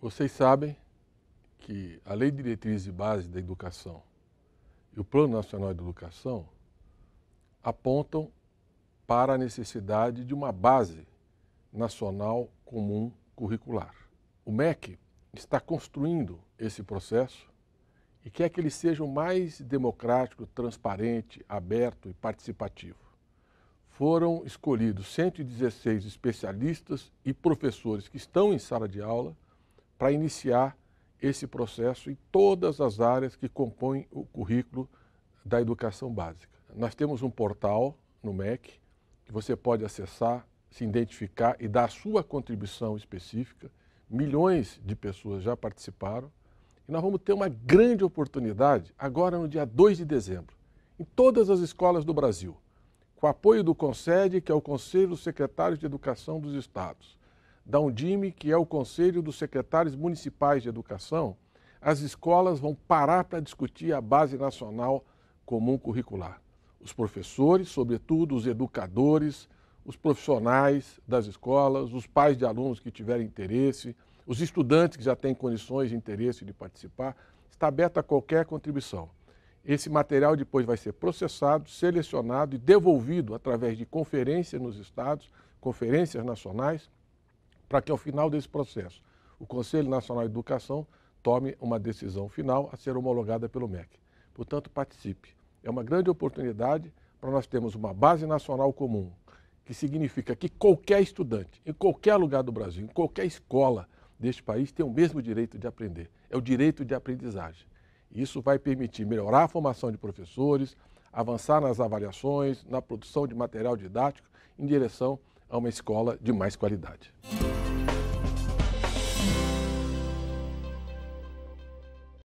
Vocês sabem que a Lei Diretriz e Base da Educação e o Plano Nacional de Educação apontam para a necessidade de uma base nacional comum curricular. O MEC está construindo esse processo e quer que ele seja o mais democrático, transparente, aberto e participativo. Foram escolhidos 116 especialistas e professores que estão em sala de aula para iniciar esse processo em todas as áreas que compõem o currículo da educação básica. Nós temos um portal no MEC que você pode acessar, se identificar e dar a sua contribuição específica. Milhões de pessoas já participaram e nós vamos ter uma grande oportunidade agora no dia 2 de dezembro, em todas as escolas do Brasil, com apoio do CONSED, que é o Conselho dos Secretários de Educação dos Estados da Undime, que é o Conselho dos Secretários Municipais de Educação, as escolas vão parar para discutir a Base Nacional Comum Curricular. Os professores, sobretudo os educadores, os profissionais das escolas, os pais de alunos que tiverem interesse, os estudantes que já têm condições e interesse de participar, está aberta a qualquer contribuição. Esse material depois vai ser processado, selecionado e devolvido através de conferência nos estados, conferências nacionais, para que ao final desse processo o Conselho Nacional de Educação tome uma decisão final a ser homologada pelo MEC. Portanto, participe. É uma grande oportunidade para nós termos uma base nacional comum, que significa que qualquer estudante, em qualquer lugar do Brasil, em qualquer escola deste país, tem o mesmo direito de aprender. É o direito de aprendizagem. Isso vai permitir melhorar a formação de professores, avançar nas avaliações, na produção de material didático, em direção a uma escola de mais qualidade.